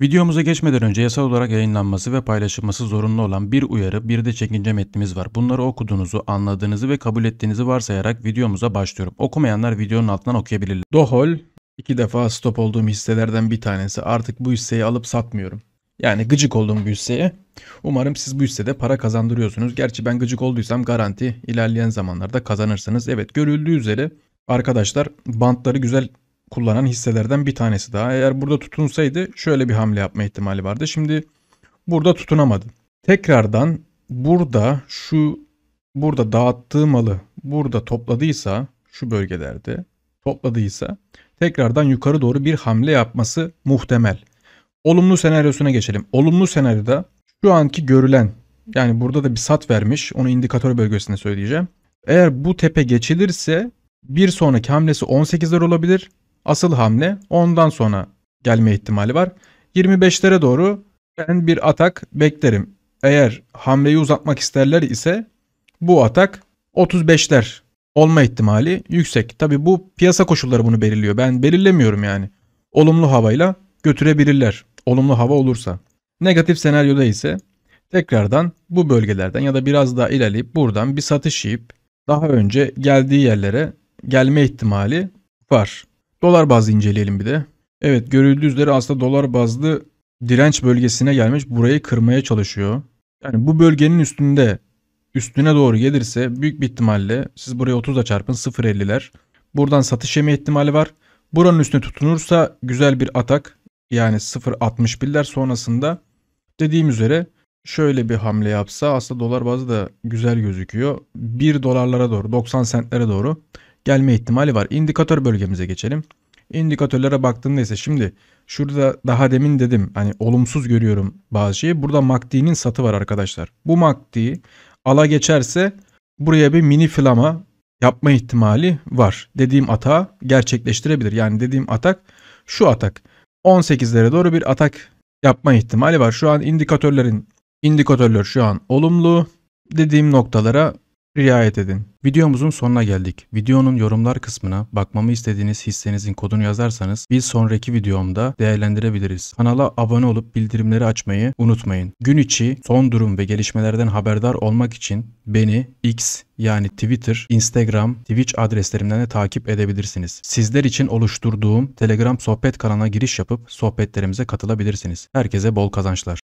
Videomuza geçmeden önce yasal olarak yayınlanması ve paylaşılması zorunlu olan bir uyarı bir de çekince metnimiz var. Bunları okuduğunuzu, anladığınızı ve kabul ettiğinizi varsayarak videomuza başlıyorum. Okumayanlar videonun altından okuyabilirler. Dohol, iki defa stop olduğum hisselerden bir tanesi. Artık bu hisseyi alıp satmıyorum. Yani gıcık oldum bu hisseye. Umarım siz bu hissede para kazandırıyorsunuz. Gerçi ben gıcık olduysam garanti ilerleyen zamanlarda kazanırsınız. Evet görüldüğü üzere arkadaşlar bantları güzel kullanan hisselerden bir tanesi daha. Eğer burada tutunsaydı şöyle bir hamle yapma ihtimali vardı. Şimdi burada tutunamadı. Tekrardan burada şu burada dağıttığı malı burada topladıysa şu bölgelerde topladıysa tekrardan yukarı doğru bir hamle yapması muhtemel. Olumlu senaryosuna geçelim. Olumlu senaryoda şu anki görülen yani burada da bir sat vermiş. Onu indikatör bölgesinde söyleyeceğim. Eğer bu tepe geçilirse bir sonraki hamlesi 18'ler olabilir asıl hamle ondan sonra gelme ihtimali var. 25'lere doğru ben bir atak beklerim. Eğer hamleyi uzatmak isterler ise bu atak 35'ler olma ihtimali yüksek. Tabi bu piyasa koşulları bunu belirliyor. Ben belirlemiyorum yani. Olumlu havayla götürebilirler. Olumlu hava olursa. Negatif senaryoda ise tekrardan bu bölgelerden ya da biraz daha ilerleyip buradan bir satış yiyip daha önce geldiği yerlere gelme ihtimali var. Dolar bazlı inceleyelim bir de. Evet görüldüğü üzere aslında dolar bazlı direnç bölgesine gelmiş. Burayı kırmaya çalışıyor. Yani bu bölgenin üstünde üstüne doğru gelirse büyük bir ihtimalle siz buraya 30'a çarpın 0.50'ler. Buradan satış yeme ihtimali var. Buranın üstüne tutunursa güzel bir atak yani 0.61'ler sonrasında dediğim üzere şöyle bir hamle yapsa aslında dolar bazı da güzel gözüküyor. 1 dolarlara doğru 90 sentlere doğru gelme ihtimali var. İndikatör bölgemize geçelim. İndikatörlere baktığımda ise şimdi şurada daha demin dedim hani olumsuz görüyorum bazı şeyi. Burada MACD'nin satı var arkadaşlar. Bu MACD ala geçerse buraya bir mini flama yapma ihtimali var. Dediğim atağı gerçekleştirebilir. Yani dediğim atak şu atak. 18'lere doğru bir atak yapma ihtimali var. Şu an indikatörlerin indikatörler şu an olumlu. Dediğim noktalara riayet edin. Videomuzun sonuna geldik. Videonun yorumlar kısmına bakmamı istediğiniz hissenizin kodunu yazarsanız bir sonraki videomda değerlendirebiliriz. Kanala abone olup bildirimleri açmayı unutmayın. Gün içi son durum ve gelişmelerden haberdar olmak için beni X yani Twitter, Instagram, Twitch adreslerimden de takip edebilirsiniz. Sizler için oluşturduğum Telegram sohbet kanalına giriş yapıp sohbetlerimize katılabilirsiniz. Herkese bol kazançlar.